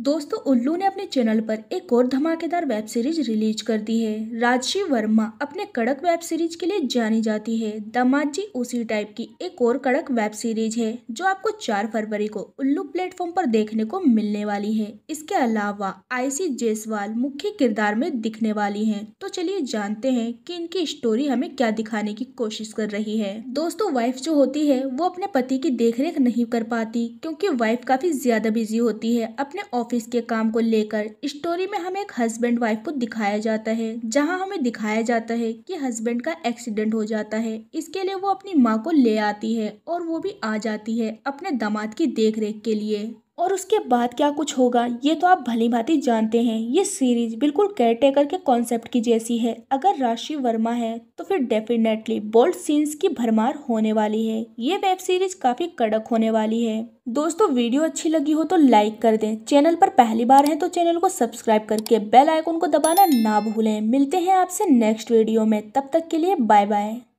दोस्तों उल्लू ने अपने चैनल पर एक और धमाकेदार वेब सीरीज रिलीज कर दी है राजशी वर्मा अपने कड़क वेब सीरीज के लिए जानी जाती है दमाजी उसी टाइप की एक और कड़क वेब सीरीज है जो आपको 4 फरवरी को उल्लू प्लेटफॉर्म पर देखने को मिलने वाली है इसके अलावा आईसी जयसवाल मुख्य किरदार में दिखने वाली है तो चलिए जानते हैं की इनकी स्टोरी हमें क्या दिखाने की कोशिश कर रही है दोस्तों वाइफ जो होती है वो अपने पति की देख नहीं कर पाती क्यूँकी वाइफ काफी ज्यादा बिजी होती है अपने ऑफिस के काम को लेकर स्टोरी में हमें एक हस्बैंड वाइफ को दिखाया जाता है जहां हमें दिखाया जाता है कि हस्बैंड का एक्सीडेंट हो जाता है इसके लिए वो अपनी माँ को ले आती है और वो भी आ जाती है अपने दामाद की देख रेख के लिए और उसके बाद क्या कुछ होगा ये तो आप भली भांति जानते हैं ये सीरीज बिल्कुल केयरटेकर के कॉन्सेप्ट की जैसी है अगर राशि वर्मा है तो फिर डेफिनेटली बोल्ड सीन्स की भरमार होने वाली है ये वेब सीरीज काफ़ी कड़क होने वाली है दोस्तों वीडियो अच्छी लगी हो तो लाइक कर दें चैनल पर पहली बार है तो चैनल को सब्सक्राइब करके बेल आइकन को दबाना ना भूलें मिलते हैं आपसे नेक्स्ट वीडियो में तब तक के लिए बाय बाय